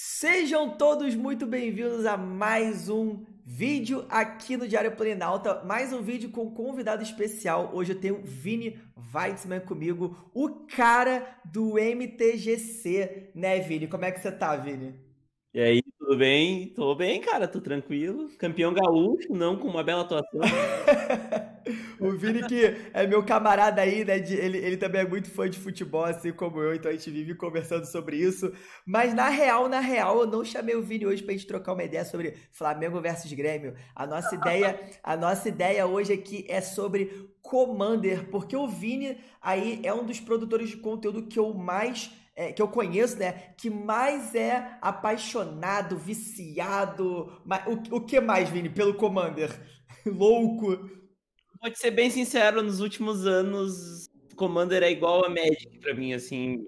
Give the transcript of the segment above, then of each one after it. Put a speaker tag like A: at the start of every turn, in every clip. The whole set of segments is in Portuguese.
A: Sejam todos muito bem-vindos a mais um vídeo aqui no Diário Plenalta, mais um vídeo com um convidado especial. Hoje eu tenho Vini Weitzman comigo, o cara do MTGC, né, Vini? Como é que você tá, Vini?
B: E aí, tudo bem? Tô bem, cara, tô tranquilo. Campeão gaúcho, não com uma bela atuação.
A: o Vini, que é meu camarada aí, né? De, ele, ele também é muito fã de futebol, assim como eu, então a gente vive conversando sobre isso. Mas na real, na real, eu não chamei o Vini hoje pra gente trocar uma ideia sobre Flamengo versus Grêmio. A nossa ideia, a nossa ideia hoje aqui é sobre Commander, porque o Vini aí é um dos produtores de conteúdo que eu mais é, que eu conheço, né, que mais é apaixonado, viciado. O, o que mais, Vini, pelo Commander? Louco. Vou
B: te ser bem sincero, nos últimos anos, Commander é igual a Magic pra mim, assim.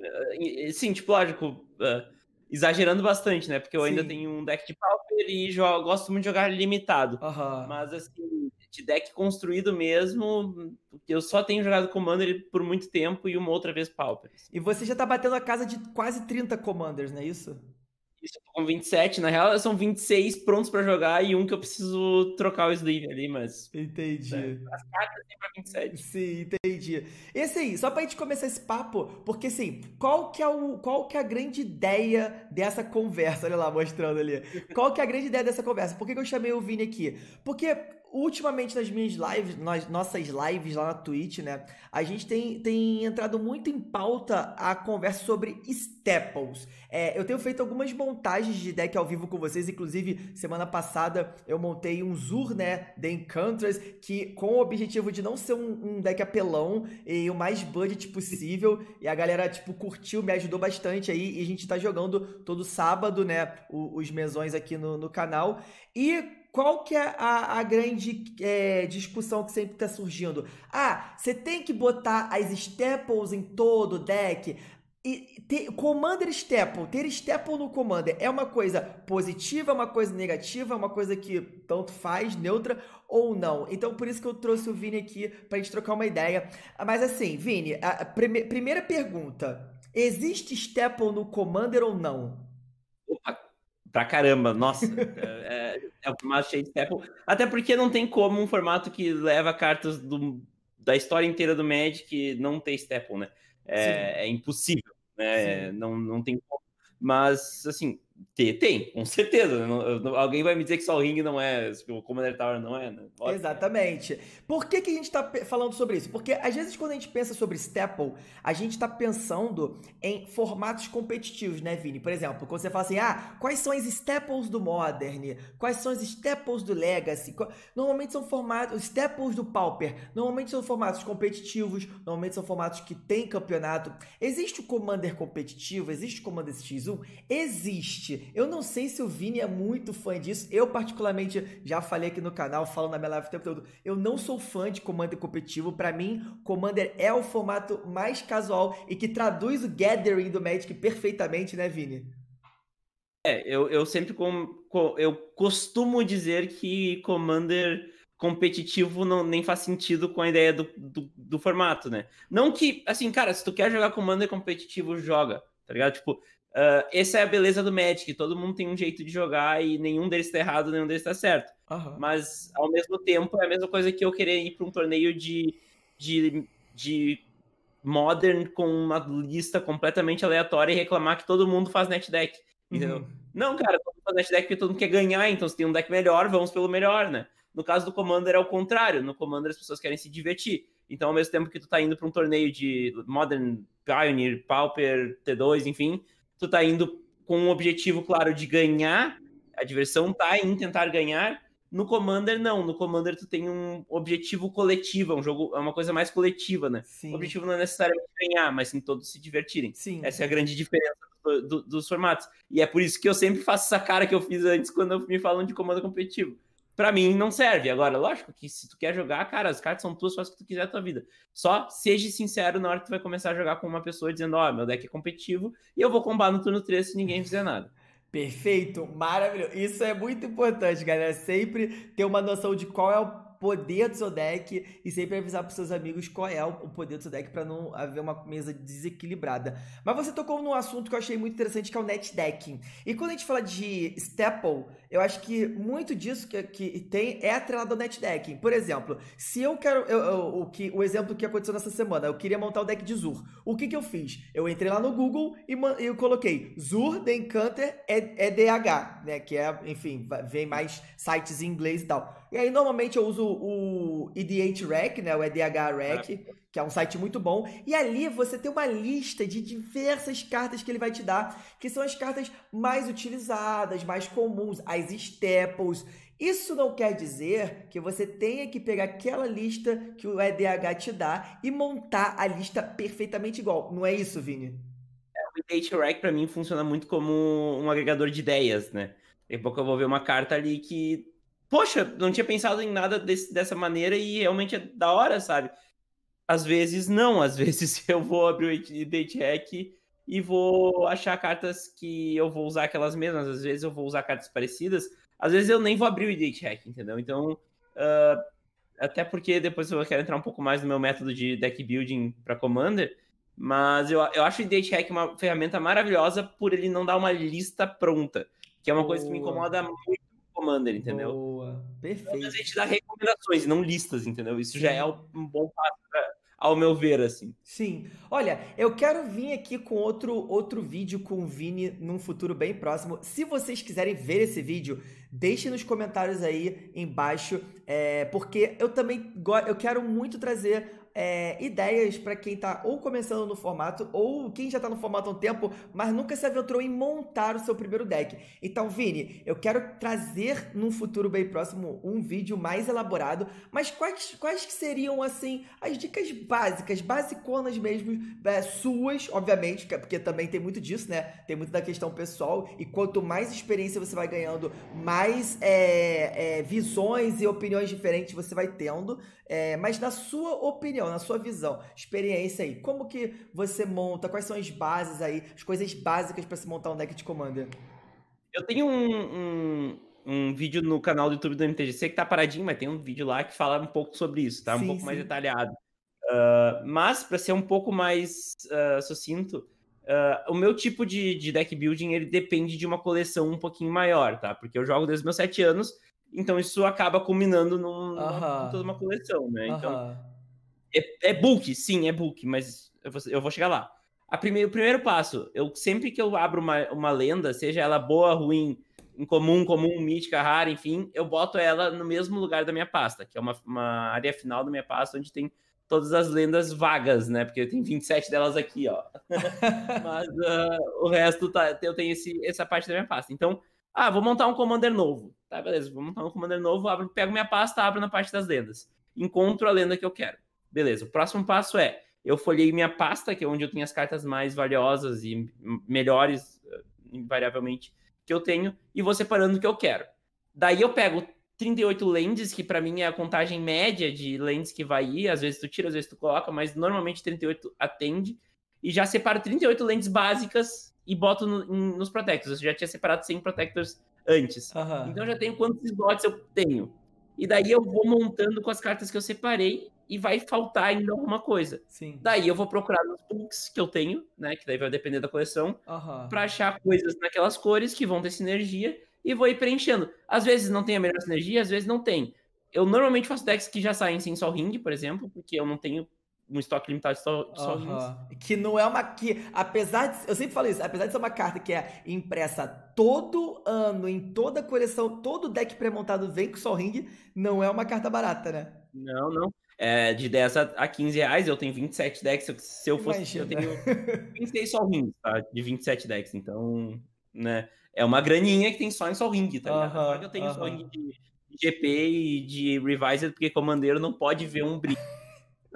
B: Eh, sim, tipo, lógico, eh, exagerando bastante, né? Porque eu Sim. ainda tenho um deck de Pauper e jogo, gosto muito de jogar limitado. Mas, assim, de deck construído mesmo, porque eu só tenho jogado Commander por muito tempo e uma outra vez Paupers. E você já tá batendo a casa de quase 30 Commanders, não é isso? Isso, com 27. Na real, são 26 prontos para jogar e um que eu preciso trocar o sleeve ali, mas. Entendi. É, As cartas
A: tem pra 27. Sim, entendi. Esse aí, só pra gente começar esse papo, porque assim, qual que é, o, qual que é a grande ideia dessa conversa? Olha lá, mostrando ali. Qual que é a grande ideia dessa conversa? Por que, que eu chamei o Vini aqui? Porque ultimamente nas minhas lives, nas nossas lives lá na Twitch, né? A gente tem, tem entrado muito em pauta a conversa sobre Staples. É, eu tenho feito algumas montagens de deck ao vivo com vocês, inclusive semana passada eu montei um Zur, né? The Encounters, que com o objetivo de não ser um, um deck apelão e o mais budget possível. E a galera, tipo, curtiu, me ajudou bastante aí. E a gente tá jogando todo sábado, né? os mesões aqui no, no canal. E qual que é a, a grande é, discussão que sempre está surgindo? Ah, você tem que botar as staples em todo o deck. E ter, Commander Staple, ter Staple no Commander é uma coisa positiva, é uma coisa negativa, é uma coisa que tanto faz, neutra ou não. Então por isso que eu trouxe o Vini aqui pra gente trocar uma ideia. Mas assim, Vini, a prime primeira pergunta: existe Staple no Commander ou não?
B: Opa, pra caramba, nossa. é, é é o formato cheio de Apple. Até porque não tem como um formato que leva cartas do, da história inteira do Magic não ter Staple, né? É, é impossível, né? É, não, não tem como. Mas, assim,
A: tem, tem, com certeza. Né? alguém vai me dizer que só o ringue não é, o Commander Tower tá, não é, né? né? Exatamente. Por que, que a gente está falando sobre isso? Porque às vezes quando a gente pensa sobre Staple, a gente está pensando em formatos competitivos, né, Vini? Por exemplo, quando você fala assim, ah, quais são as Staples do Modern? Quais são as Staples do Legacy? Normalmente são formatos, os Staples do Pauper, normalmente são formatos competitivos, normalmente são formatos que tem campeonato. Existe o Commander competitivo? Existe o Commander X1? Existe. Eu não sei se o Vini é muito fã disso. Eu, particularmente, já falei aqui no canal, falo na minha live o tempo todo. Eu não sou fã de Commander competitivo. Para mim, Commander é o formato mais casual e que traduz o Gathering do Magic perfeitamente, né, Vini?
B: É, eu, eu sempre com, com, eu costumo dizer que Commander competitivo não, nem faz sentido com a ideia do, do, do, formato, né? Não que, assim, cara, se tu quer jogar Commander competitivo, joga, tá ligado? Tipo, Uh, essa é a beleza do Magic, todo mundo tem um jeito de jogar e nenhum deles está errado, nenhum deles está certo. Uhum. Mas, ao mesmo tempo, é a mesma coisa que eu querer ir para um torneio de, de, de Modern com uma lista completamente aleatória e reclamar que todo mundo faz net deck. Entendeu? Uhum. Não, cara, todo mundo faz net deck porque todo mundo quer ganhar, então se tem um deck melhor, vamos pelo melhor, né? No caso do Commander é o contrário, no Commander as pessoas querem se divertir. Então, ao mesmo tempo que tu tá indo para um torneio de Modern, Pioneer, Pauper, T2, enfim, tu tá indo com um objetivo claro de ganhar, a diversão tá em tentar ganhar. No Commander, não. No Commander, tu tem um objetivo coletivo, é um jogo, é uma coisa mais coletiva, né? Sim. O objetivo não é necessariamente ganhar, mas sim todos se divertirem. Sim. Essa é a grande diferença do, do, dos formatos. E é por isso que eu sempre faço essa cara que eu fiz antes quando me falam de comando competitivo para mim não serve. Agora, lógico que se tu quer jogar, cara, as cartas são tuas, faz o que tu quiser tua vida. Só seja sincero na hora que tu vai começar a jogar com uma pessoa dizendo, ó, oh, meu deck é competitivo e eu vou combar no turno 3 se ninguém fizer nada.
A: Perfeito, maravilhoso. Isso é muito importante, galera. Sempre ter uma noção de qual é o poder do seu deck e sempre avisar para seus amigos qual é o poder do seu deck para não haver uma mesa desequilibrada. Mas você tocou num assunto que eu achei muito interessante, que é o net decking. E quando a gente fala de staple, eu acho que muito disso que, que tem é atrelado ao net decking. Por exemplo, se eu quero eu, eu, o que o exemplo que aconteceu nessa semana, eu queria montar o deck de Zur. O que que eu fiz? Eu entrei lá no Google e eu coloquei Zur The Encanter DH, né, que é, enfim, vem mais sites em inglês e tal. E aí, normalmente, eu uso o EDH Rack, né? O EDH Rack, é. que é um site muito bom. E ali você tem uma lista de diversas cartas que ele vai te dar, que são as cartas mais utilizadas, mais comuns, as staples. Isso não quer dizer que você tenha que pegar aquela lista que o EDH te dá e montar a lista perfeitamente igual. Não é isso, Vini?
B: É, o EDH Rack, para mim, funciona muito como um agregador de ideias, né? Daqui a pouco eu vou ver uma carta ali que poxa, não tinha pensado em nada desse, dessa maneira e realmente é da hora, sabe? Às vezes não, às vezes eu vou abrir o date hack e vou achar cartas que eu vou usar aquelas mesmas, às vezes eu vou usar cartas parecidas, às vezes eu nem vou abrir o date hack, entendeu? Então, uh, até porque depois eu quero entrar um pouco mais no meu método de deck building para Commander, mas eu, eu acho o date hack uma ferramenta maravilhosa por ele não dar uma lista pronta, que é uma coisa que me incomoda muito Commander, entendeu? Boa,
A: perfeito. Mas a gente dá
B: recomendações, não listas, entendeu? Isso já é um bom passo ao meu ver, assim. Sim.
A: Olha, eu quero vir aqui com outro, outro vídeo com o Vini num futuro bem próximo. Se vocês quiserem ver esse vídeo, deixem nos comentários aí embaixo, é, porque eu também eu quero muito trazer é, ideias para quem está ou começando no formato ou quem já está no formato há um tempo, mas nunca se aventurou em montar o seu primeiro deck. Então, Vini, eu quero trazer num futuro bem próximo um vídeo mais elaborado, mas quais, quais que seriam, assim, as dicas básicas, basiconas mesmo, é, suas, obviamente, é porque também tem muito disso, né? Tem muito da questão pessoal e quanto mais experiência você vai ganhando, mais é, é visões e opiniões diferentes você vai tendo, é, mas na sua opinião, na sua visão, experiência aí, como que você monta? Quais são as bases aí, as coisas básicas para se montar um deck de Commander?
B: Eu tenho um, um, um, vídeo no canal do YouTube do MTGC que tá paradinho, mas tem um vídeo lá que fala um pouco sobre isso, tá? Um pouco sim. mais detalhado. Uh, mas, para ser um pouco mais uh, sucinto, uh, o meu tipo de, de, deck building ele depende de uma coleção um pouquinho maior, tá? Porque eu jogo desde meus sete anos, então isso acaba culminando num, uh -huh. numa, toda uma coleção, né? -huh. Então, é, é book, sim, é book, mas eu vou, eu vou chegar lá. A o primeiro passo, eu sempre que eu abro uma, uma lenda, seja ela boa, ruim, incomum, comum, mítica, rara, enfim, eu boto ela no mesmo lugar da minha pasta, que é uma, uma área final da minha pasta onde tem todas as lendas vagas, né? Porque eu tenho 27 delas aqui, ó. Mas uh, o resto tá, eu tenho esse, essa parte da minha pasta. Então, ah, vou montar um commander novo. Tá, beleza, vou montar um commander novo, abro, pego minha pasta, abro na parte das lendas. Encontro a lenda que eu quero. Beleza, o próximo passo é, eu folhei minha pasta, que é onde eu tenho as cartas mais valiosas e melhores, eh, invariavelmente, que eu tenho, e vou separando o que eu quero. Daí eu pego 38 lentes, que para mim é a contagem média de lentes que vai ir, às vezes tu tira, às vezes tu coloca, mas normalmente 38 atende, e já separo 38 lentes básicas e boto no, em, nos protectors. Eu já tinha separado 100 protectors antes. Uhum. Então já tenho quantos slots eu tenho. E daí eu vou montando com as cartas que eu separei e vai faltar ainda alguma coisa. Sim. Daí eu vou procurar nos books que eu tenho, né? Que daí vai depender da coleção, uhum. para achar coisas naquelas cores que vão ter sinergia e vou ir preenchendo. Às vezes não tem a melhor sinergia, às vezes não tem. Eu normalmente faço decks que já saem sem Sol Ring, por exemplo, porque eu não tenho um estoque limitado de Sol, de sol
A: Que não é uma. que Apesar de. Eu sempre falo isso, apesar de ser uma carta que é impressa todo ano, em toda coleção, todo deck pré-montado vem com Sol Ring, não é uma carta barata, né?
B: Não, não é, de 10 a, 15 reais. Eu tenho 27 decks. Se eu, fosse, eu fosse. Eu tenho 26 o Ring, tá? De 27 decks. Então, né? É uma graninha que tem só em Sol Ring, tá ligado? Uh -huh, Agora eu tenho uh -huh. Sol Ring de GP e de Revised, porque comandeiro não pode ver um brilho.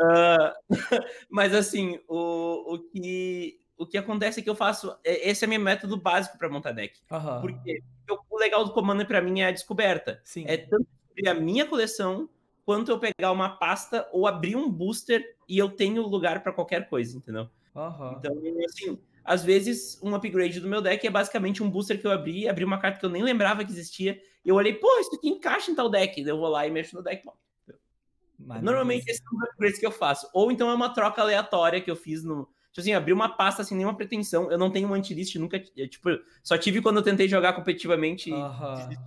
B: uh, mas assim, o, o que o que acontece é que eu faço. É, esse é meu método básico para montar deck. Uhum. Porque o legal do Commander para mim é a descoberta. Sim. É tanto a minha coleção quanto eu pegar uma pasta ou abrir um booster e eu tenho lugar para qualquer coisa, entendeu? Uhum. Então, assim, às vezes um upgrade do meu deck é basicamente um booster que eu abri, abri uma carta que eu nem lembrava que existia, e eu olhei, pô, isso aqui encaixa em tal deck, eu vou lá e mexo no deck. Normalmente esses são os upgrades que eu faço. Ou então é uma troca aleatória que eu fiz no. Tipo assim, abri uma pasta sem nenhuma pretensão. Eu não tenho um antilist, nunca. Tipo, só tive quando eu tentei jogar competitivamente. Uhum.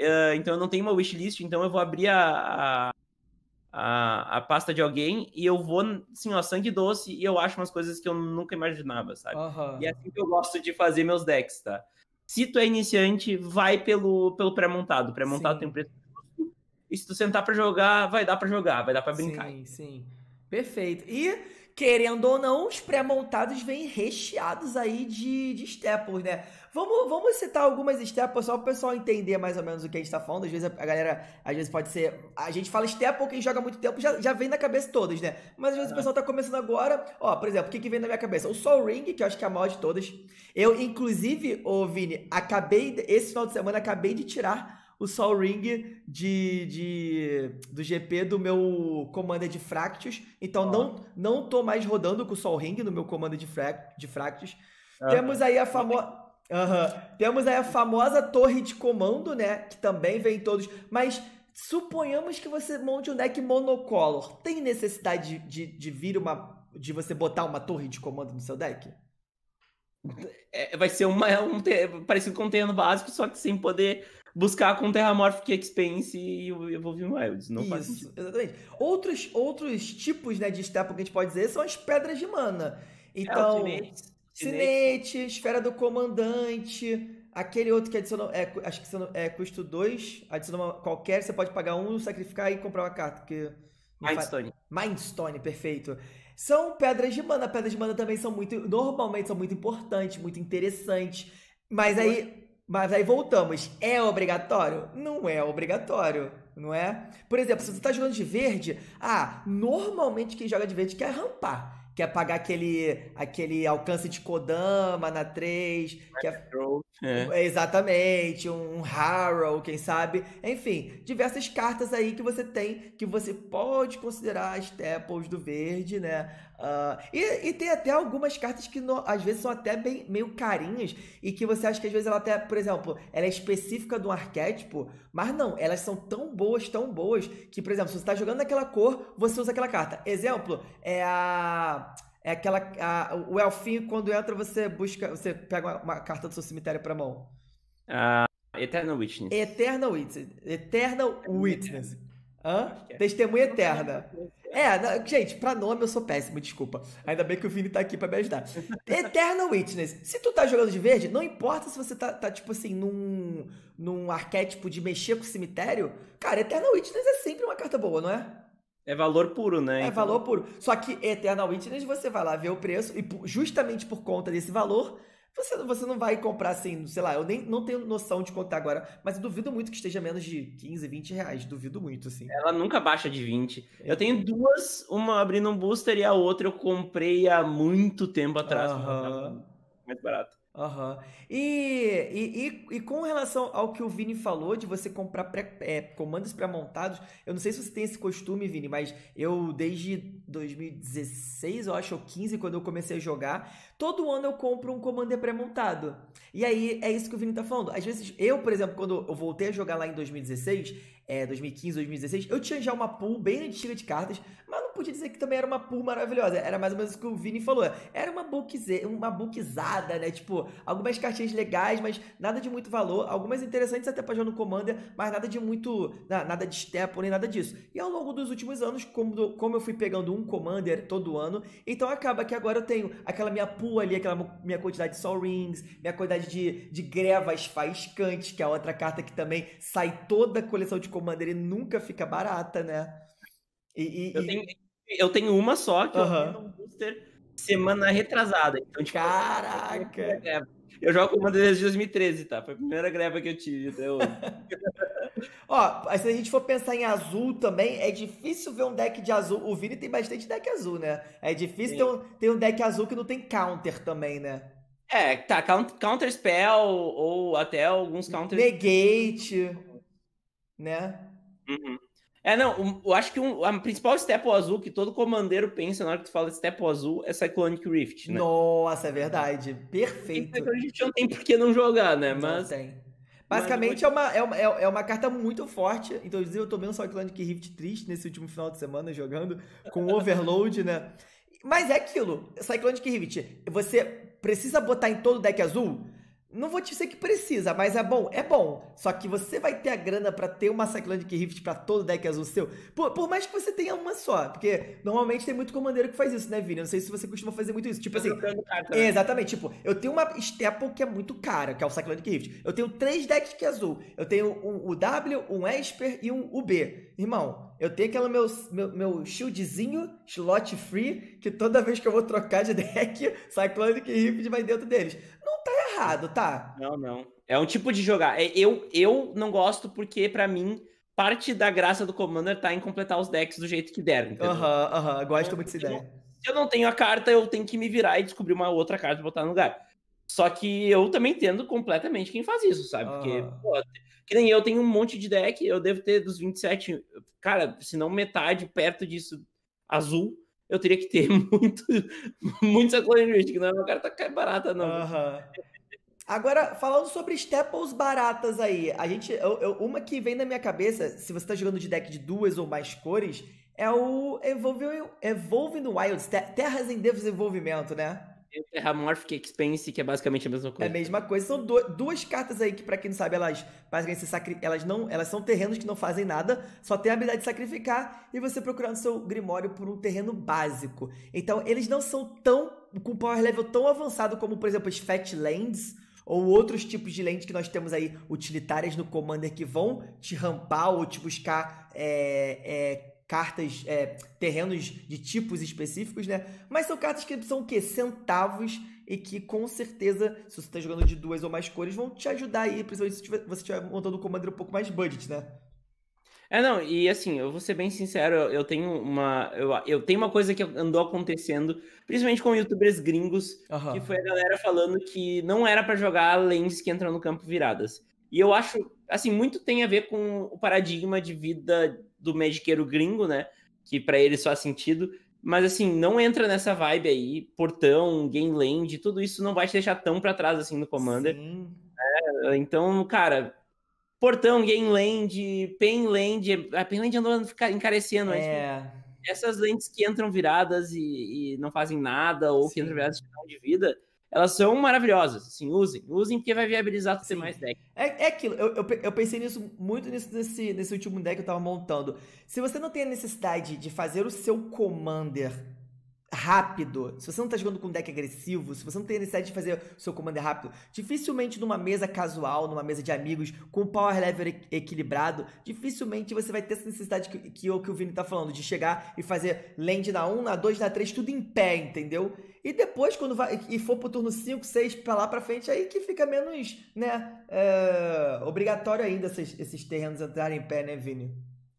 B: Uh, então eu não tenho uma wishlist, então eu vou abrir a, a, a, pasta de alguém e eu vou, assim, ó, sangue doce e eu acho umas coisas que eu nunca imaginava, sabe? Uhum. E é assim que eu gosto de fazer meus decks, tá? Se tu é iniciante, vai pelo, pelo pré-montado. Pré-montado tem um preço e se tu sentar para jogar, vai dar para jogar, vai dar para brincar. Sim, sim.
A: Perfeito. E querendo ou não, os pré-montados vêm recheados aí de, de staples, né? Vamos, vamos citar algumas staples só para o pessoal entender mais ou menos o que a gente está falando. Às vezes a galera, às vezes pode ser. A gente fala staple, quem joga muito tempo já, já vem na cabeça todas, né? Mas às vezes o é. pessoal está começando agora. Ó, por exemplo, o que, que vem na minha cabeça? O soul Ring, que eu acho que é a maior de todas. Eu, inclusive, ô Vini, acabei, esse final de semana, acabei de tirar o Sol Ring de, de, do GP do meu Commander é de Fractus. Então ah. não, não tô mais rodando com o Sol Ring no meu Commander de, frac, de Fractus. Ah. Temos tá. aí a famosa. Temos aí a famosa torre de comando, né? Que também vem todos. Mas suponhamos que você monte um deck monocolor. Tem necessidade de, de, de vir uma. de você botar uma torre de comando no seu deck? É, vai ser uma, um, parecido
B: com um terreno básico, só que sem poder buscar com Terramorphic Expense e o Evolving Wilds. Não Isso, faz
A: Exatamente. Outros, outros tipos né, de staple que a gente pode dizer são as pedras de mana. É, então, é, Sinete, Esfera do Comandante, aquele outro que adiciona, é, acho que é, custo 2, adiciona qualquer, você pode pagar um, sacrificar e comprar uma carta. Porque Mindstone. Mindstone, perfeito. São pedras de mana. Pedras de mana também são muito, normalmente são muito importantes, muito interessantes. Mas aí, mas aí voltamos. É obrigatório? Não é obrigatório, não é? Por exemplo, se você está jogando de verde, ah, normalmente quem joga de verde quer rampar. Quer pagar aquele, aquele alcance de Kodama na 3. Quer... É. Exatamente, um, Harrow, quem sabe. Enfim, diversas cartas aí que você tem que você pode considerar as Staples do verde, né? Uh, e, e, tem até algumas cartas que no, às vezes são até bem, meio carinhas e que você acha que às vezes ela até, por exemplo, ela é específica do arquétipo, mas não, elas são tão boas, tão boas, que, por exemplo, se você está jogando naquela cor, você usa aquela carta. Exemplo, é a. É aquela. A, o elfinho, quando entra, você busca. Você pega uma, uma carta do seu cemitério pra mão.
B: Uh, Eternal Witness.
A: Eternal Witness. Eternal Witness. Hã? É. Testemunha Eterna. É. é, não, gente, pra nome eu sou péssimo, desculpa. Ainda bem que o Vini tá aqui pra me ajudar. Eternal Witness. Se tu tá jogando de verde, não importa se você tá, tá tipo assim, num, num arquétipo de mexer com o cemitério. Cara, Eternal Witness é sempre uma carta boa, não é? É valor puro, né? É então... valor puro. Só que Eternal Witness você vai lá ver o preço e justamente por conta desse valor você, você não vai comprar assim, sei lá, eu nem não tenho noção de quanto tá agora, mas duvido muito que esteja menos de 15, 20 reais. Duvido muito, assim.
B: Ela nunca baixa de 20. É. Eu tenho duas, uma abrindo um booster e a outra eu comprei há muito tempo atrás. muito
A: Mais barato. Aham. Uhum. E, e, e, e, com relação ao que o Vini falou de você comprar pré, é, comandos pré-montados, eu não sei se você tem esse costume, Vini, mas eu desde 2016, eu acho, ou 15, quando eu comecei a jogar, todo ano eu compro um commander pré-montado. E aí é isso que o Vini tá falando. Às vezes, eu, por exemplo, quando eu voltei a jogar lá em 2016, é, 2015, 2016, eu tinha já uma pool bem antiga de cartas, mas podia dizer que também era uma pool maravilhosa. Era mais ou menos o que o Vini falou. Era uma, bookze, uma bookzada, né? Tipo, algumas cartinhas legais, mas nada de muito valor. Algumas interessantes até pra jogar no Commander, mas nada de muito. Nada de step nem nada disso. E ao longo dos últimos anos, como, como eu fui pegando um Commander todo ano, então acaba que agora eu tenho aquela minha pool ali, aquela minha quantidade de Sol Rings, minha quantidade de, de grevas faiscantes, que é outra carta que também sai toda a coleção de Commander e nunca fica barata, né? E, e, eu, tenho,
B: eu tenho uma só que uhum. eu tenho um booster semana retrasada. Então, tipo, Caraca! Eu jogo uma desde 2013, tá? Foi a primeira greve que eu tive então até
A: hoje. Ó, se a gente for pensar em azul também, é difícil ver um deck de azul. O Vini tem bastante deck azul, né? É difícil ter um, ter um, deck azul que não tem counter também, né?
B: É, tá, counter spell ou até alguns counter... Negate, né? Uhum. É, não, eu acho que um, a principal step azul que todo comandeiro pensa na hora que tu fala step azul é Cyclonic
A: Rift, né? Nossa, é verdade. Perfeito. a gente não tem por que não jogar, né? Não Mas... tem. Basicamente mas... é, uma, é, uma, é, é uma carta muito forte. Então, eu tomei um Cyclonic Rift triste nesse último final de semana jogando com overload, né? Mas é aquilo. Cyclonic Rift, você precisa botar em todo o deck azul? Não vou te dizer que precisa, mas é bom, é bom. Só que você vai ter a grana para ter uma Cyclonic Rift para todo deck azul seu. Por, por, mais que você tenha uma só, porque normalmente tem muito comandeiro que faz isso, né, Vini? Eu não sei se você costuma fazer muito isso. Tipo assim, é, exatamente, tipo, eu tenho uma Staple que é muito cara, que é o Cyclonic Rift. Eu tenho três decks que é azul. Eu tenho um W, um Esper e um B. Irmão, eu tenho aquele meu, meu, meu shieldzinho, slot free, que toda vez que eu vou trocar de deck, Cyclonic Rift vai dentro deles. Não tá errado, tá?
B: Não, não. É um tipo de jogar. É, eu, eu não gosto porque, para mim, parte da graça do Commander tá em completar os decks do jeito que der. Aham, aham. Uhum, uhum. Gosto muito dessa ideia. Se eu não tenho a carta, eu tenho que me virar e descobrir uma outra carta pra botar no lugar. Só que eu também entendo completamente quem faz isso, sabe? Porque, uhum. pô, que nem eu tenho um monte de deck, eu devo ter dos 27, cara, se não metade perto disso azul, eu teria que ter muito, muita de que não é uma carta barata, não. Uhum.
A: Agora, falando sobre staples baratas aí, a gente, eu, eu, uma que vem na minha cabeça, se você está jogando de deck de duas ou mais cores, é o Evolving, Wilds, Terras em Desenvolvimento, né?
B: É Terra Morphic Expense, que é basicamente a mesma coisa. É a mesma
A: coisa. São do, duas cartas aí que, para quem não sabe, elas basicamente sacri... elas não, elas são terrenos que não fazem nada, só tem a habilidade de sacrificar e você procurando seu Grimório por um terreno básico. Então, eles não são tão com power level tão avançado como, por exemplo, os Fat Lands ou outros tipos de lentes que nós temos aí utilitárias no Commander que vão te rampar ou te buscar é, é, cartas, é, terrenos de tipos específicos, né? Mas são cartas que são o quê? Centavos e que com certeza, se você está jogando de duas ou mais cores, vão te ajudar aí, principalmente se você estiver montando um Commander um pouco mais budget, né?
B: É, não, e assim, eu vou ser bem sincero, eu, tenho uma. Eu, eu tenho uma coisa que andou acontecendo, principalmente com youtubers gringos, uhum. que foi a galera falando que não era para jogar lanes que entram no campo viradas. E eu acho, assim, muito tem a ver com o paradigma de vida do mediqueiro gringo, né? Que para ele só faz sentido. Mas assim, não entra nessa vibe aí, portão, game land, tudo isso não vai te deixar tão para trás assim no Commander. É, então, cara, Portão, Gainland, Painland. A Painland andou encarecendo. Tipo, é. Mas, essas lentes que entram viradas e, e não fazem nada, ou Sim. que entram viradas e de vida, elas são maravilhosas. Assim, usem. Usem porque vai viabilizar você mais
A: deck. É, é aquilo. Eu, eu, eu, pensei nisso muito nisso, nesse, nesse último deck que eu tava montando. Se você não tem a necessidade de fazer o seu commander rápido, se você não tá jogando com um deck agressivo, se você não tem necessidade de fazer o seu commander rápido, dificilmente numa mesa casual, numa mesa de amigos, com um power level equilibrado, dificilmente você vai ter essa necessidade que, que, que o Vini tá falando, de chegar e fazer land na 1, na 2, na 3, tudo em pé, entendeu? E depois, quando vai, e for pro turno 5, 6, pra lá pra frente, aí que fica menos, né, é, obrigatório ainda esses, esses terrenos entrarem em pé, né, Vini?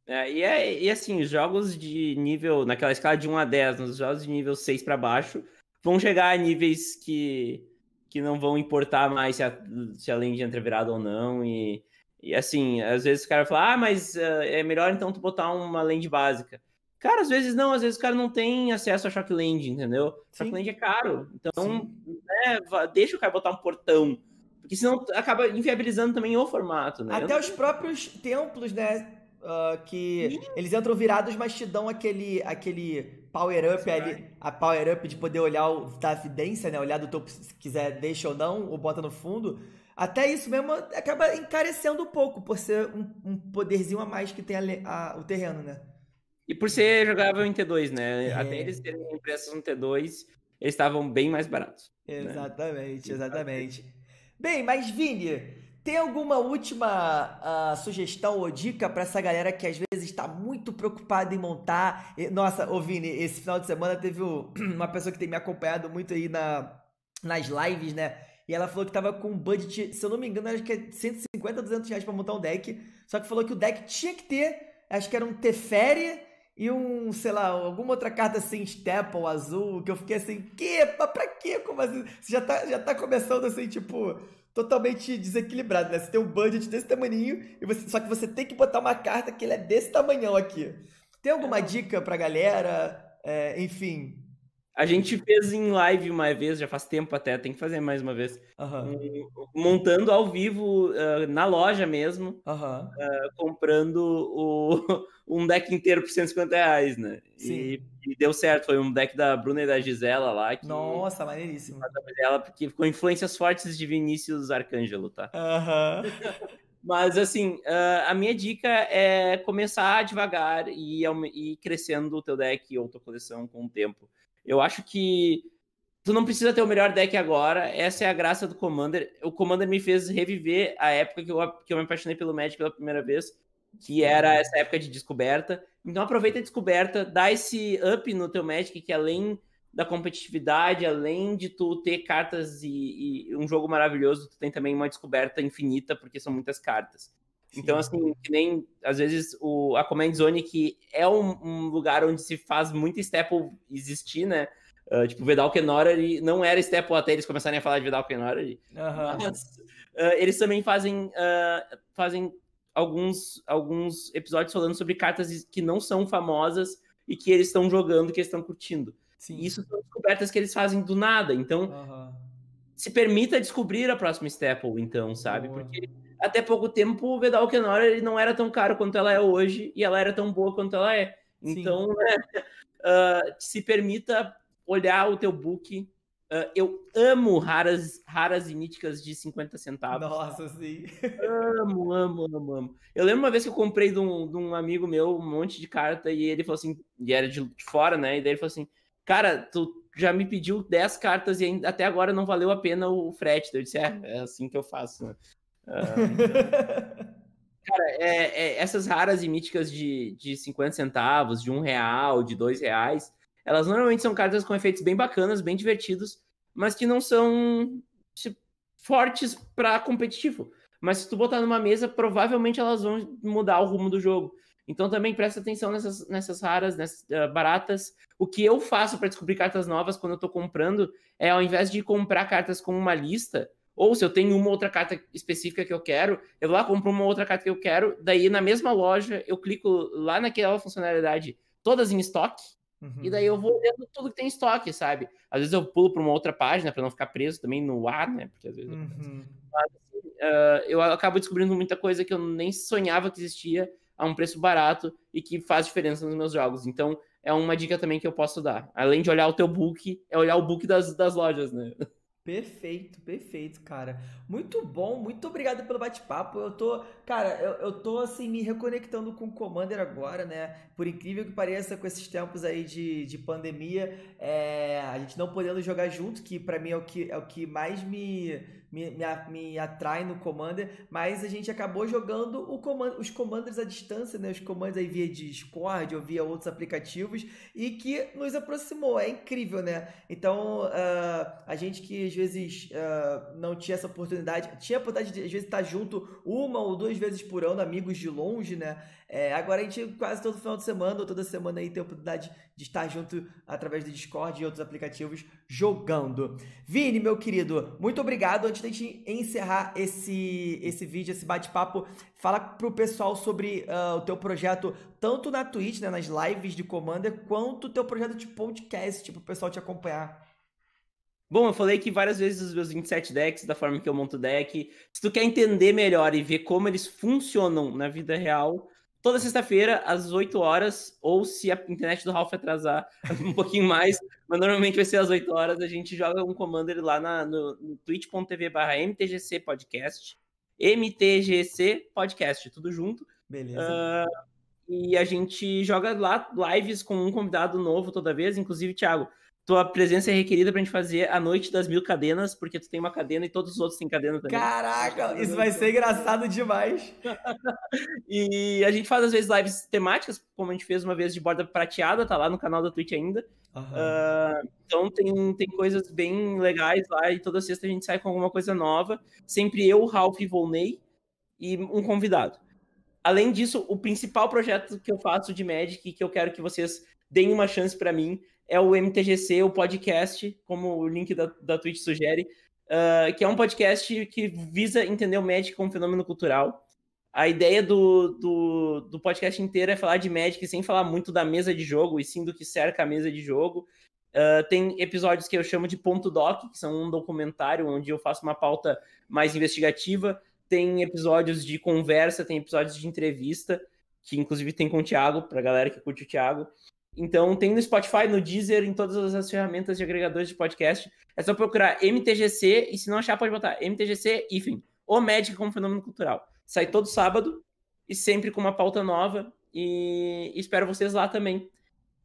B: É, e, é, e assim, jogos de nível, naquela escala de 1 a 10, nos jogos de nível 6 para baixo, vão chegar a níveis que, que não vão importar mais se a, se a lente é entra virada ou não. E, e assim, às vezes o cara fala, ah, mas uh, é melhor então tu botar uma lente básica. Cara, às vezes não, às vezes o cara não tem acesso a Shockland, entendeu? Shock Shockland é caro. Então, né, deixa o cara botar um portão. Porque senão acaba inviabilizando também o formato, né? Até os
A: próprios templos, né? uh, que eles entram virados, mas te dão aquele, aquele power up ali, a power up de poder olhar o, da evidência, né? Olhar do topo se quiser deixa ou não, ou bota no fundo. Até isso mesmo acaba encarecendo um pouco, por ser um, um poderzinho a mais que tem a, a, o terreno, né?
B: E por ser jogável em T2, né? É. Até eles terem impressos no T2, eles estavam bem mais baratos.
A: Né? Exatamente, né? exatamente. Bem, mas Vini, tem alguma última uh, sugestão ou dica para essa galera que às vezes está muito preocupada em montar? Nossa, ô Vini, esse final de semana teve o, uma pessoa que tem me acompanhado muito aí na, nas lives, né? E ela falou que tava com um budget, se eu não me engano, acho que é 150, 200 reais para montar um deck. Só que falou que o deck tinha que ter, acho que era um Teferi e um, sei lá, alguma outra carta assim, ou azul, que eu fiquei assim, que? Pra, pra quê? Como assim? Você já tá, já tá começando assim, tipo totalmente desequilibrado, né? Você tem um budget desse tamanho e você, só que você tem que botar uma carta que ele é desse tamanhão aqui. Tem alguma dica pra galera? É, enfim, a gente fez em
B: live uma vez, já faz tempo até, tem que fazer mais uma vez. Uhum. Montando ao vivo uh, na loja mesmo, uhum. uh, comprando o, um deck inteiro por 150 reais, né? Sim. E, e, deu certo, foi um deck da Bruna e da Gisela lá. Que, Nossa,
A: maneiríssimo. Dela,
B: porque ficou influências fortes de Vinícius Arcângelo, tá? Uhum. Mas, assim, ah, a minha dica é começar devagar e, e crescendo o teu deck ou tua coleção com o tempo. Eu acho que tu não precisa ter o melhor deck agora. Essa é a graça do Commander. O Commander me fez reviver a época que eu, que eu me apaixonei pelo Magic pela primeira vez,
A: que era uhum. essa
B: época de descoberta. Então aproveita a descoberta, dá esse up no teu Magic, que além da competitividade, além de tu ter cartas e, e um jogo maravilhoso, tu tem também uma descoberta infinita, porque são muitas cartas. Então, assim, que nem às vezes o, a Command Zone, que é um, um lugar onde se faz muito Staple existir, né? Uh, tipo, Vedal Kenora não era Staple até eles começarem a falar de Vedal Kenora. uhum. Mas uh, eles também fazem, uh, fazem alguns, alguns episódios falando sobre cartas que não são famosas e que eles estão jogando, que eles estão curtindo. Sim. E isso são descobertas que eles fazem do nada. Então, uhum. se permita descobrir a próxima Staple, então, sabe? Boa. Porque até pouco tempo, Vedal Kenor ele não era tão caro quanto ela é hoje e ela era tão boa quanto ela é. Então, uh, se permita olhar o teu book. Uh, eu amo raras, raras e míticas de 50 centavos. Nossa, sim. Amo, amo, amo, amo. Eu lembro uma vez que eu comprei de um, de um amigo meu um monte de carta e ele falou assim, e era de, de fora, né? E daí ele falou assim, cara, tu já me pediu 10 cartas e até agora não valeu a pena o frete. Eu disse, é, é assim que eu faço. Né? Ah, então. cara, é, é, essas raras e míticas de, de 50 centavos, de um real, de dois reais, elas normalmente são cartas com efeitos bem bacanas, bem divertidos, mas que não são fortes para competitivo. Mas se tu botar numa mesa, provavelmente elas vão mudar o rumo do jogo. Então também presta atenção nessas, nessas raras, nessas uh, baratas. O que eu faço para descobrir cartas novas quando eu estou comprando é ao invés de comprar cartas com uma lista, ou se eu tenho uma outra carta específica que eu quero, eu vou lá compro uma outra carta que eu quero, daí na mesma loja eu clico lá naquela funcionalidade, todas em estoque, uhum. e daí eu vou olhando tudo que tem em estoque, sabe? Às vezes eu pulo para uma outra página para não ficar preso também no ar, né? Porque às vezes uhum. eu, Mas, assim, uh, eu acabo descobrindo muita coisa que eu nem sonhava que existia a um preço barato e que faz diferença nos meus jogos. Então, é uma dica também que eu posso dar. Além de olhar o teu book, é olhar o book das,
A: das lojas, né? Perfeito, perfeito, cara. Muito bom, muito obrigado pelo bate-papo. Eu tô, cara, eu, eu tô assim me reconectando com o Commander agora, né? Por incrível que pareça, com esses tempos aí de, de pandemia, é, a gente não podendo jogar junto, que para mim é o que, é o que mais me me, me, me atrai no Commander, mas a gente acabou jogando Command, os Commanders à distância, né? Os Commanders aí via Discord ou via outros aplicativos e que nos aproximou. É incrível, né? Então, uh, a gente que às vezes uh, não tinha essa oportunidade, tinha a oportunidade de às vezes estar junto uma ou duas vezes por ano, amigos de longe, né? É, agora a gente quase todo final de semana ou toda semana aí tem a oportunidade de estar junto através do Discord e outros aplicativos jogando. Vini, meu querido, muito obrigado. Antes da gente encerrar esse, esse vídeo, esse bate-papo, fala pro pessoal sobre uh, o teu projeto, tanto na Twitch, né, nas lives de Commander, quanto o teu projeto de podcast, tipo, pro pessoal te acompanhar.
B: Bom, eu falei que várias vezes os meus 27 decks, da forma que eu monto deck. Se tu quer entender melhor e ver como eles funcionam na vida real, toda sexta-feira, às 8 horas, ou se a internet do Ralph atrasar um pouquinho mais, mas normalmente vai ser às 8 horas, a gente joga um Commander lá na, no, no twitch.tv barra MTGC Podcast, MTGC Podcast, tudo junto. Beleza. Uh, e a gente joga lá lives com um convidado novo toda vez, inclusive, Thiago, tua presença é requerida pra gente fazer a noite das mil cadenas, porque tu tem uma cadena e todos os outros têm cadena também. Caraca, isso vai ser
A: engraçado demais.
B: e a gente faz às vezes lives temáticas, como a gente fez uma vez de borda prateada, tá lá no canal da Twitch ainda. Uh, então tem, tem coisas bem legais lá e toda sexta a gente sai com alguma coisa nova. Sempre eu, Ralph e Volney e um convidado. Além disso, o principal projeto que eu faço de Magic que eu quero que vocês deem uma chance para mim é o MTGC, o podcast, como o link da, da Twitch sugere, uh, que é um podcast que visa entender o Magic como fenômeno cultural. A ideia do, do, do, podcast inteiro é falar de Magic sem falar muito da mesa de jogo, e sim do que cerca a mesa de jogo. Uh, tem episódios que eu chamo de ponto doc, que são um documentário onde eu faço uma pauta mais investigativa. Tem episódios de conversa, tem episódios de entrevista, que inclusive tem com o Thiago, pra galera que curte o Thiago. Então tem no Spotify, no Deezer, em todas as ferramentas de agregadores de podcast. É só procurar MTGC e se não achar pode botar MTGC, enfim, ou Magic como fenômeno cultural. Sai todo sábado e sempre com uma pauta nova e espero vocês lá também.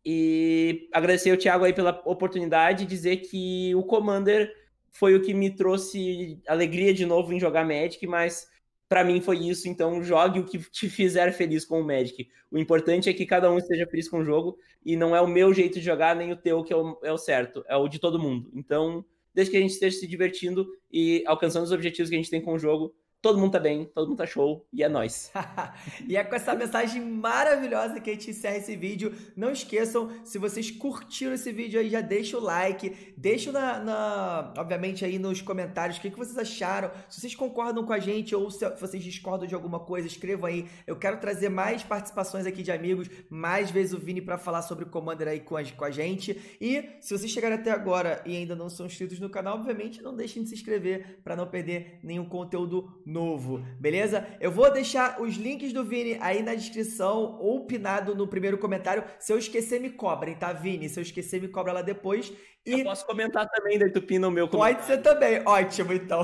B: E agradecer ao Thiago aí pela oportunidade, e dizer que o Commander foi o que me trouxe alegria de novo em jogar Magic, mas para mim foi isso, então jogue o que te fizer feliz com o Magic. O importante é que cada um esteja feliz com o jogo e não é o meu jeito de jogar, nem o teu que é o, é o certo, é o de todo mundo. Então, desde que a gente esteja se divertindo e alcançando os objetivos que a gente tem com o jogo, todo mundo tá bem, todo mundo tá show e é nós.
A: e é com essa mensagem maravilhosa que a gente encerra esse vídeo. Não esqueçam, se vocês curtiram esse vídeo aí, já deixa o like, deixa na, na obviamente aí nos comentários o que, que vocês acharam, se vocês concordam com a gente ou se vocês discordam de alguma coisa, escrevam aí. Eu quero trazer mais participações aqui de amigos, mais vezes o Vini para falar sobre o Commander aí com a, com a gente. E se vocês chegaram até agora e ainda não são inscritos no canal, obviamente não deixem de se inscrever para não perder nenhum conteúdo novo, beleza? Eu vou deixar os links do Vini aí na descrição ou pinado no primeiro comentário. Se eu esquecer, me cobrem, tá, Vini? Se eu esquecer, me cobra lá depois. E... Eu posso comentar também, daí tu pina o meu comentário. Pode ser também, ótimo, então.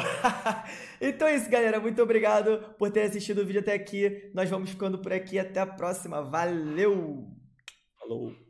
A: então é isso, galera. Muito obrigado por ter assistido o vídeo até aqui. Nós vamos ficando por aqui. Até a próxima. Valeu! Falou!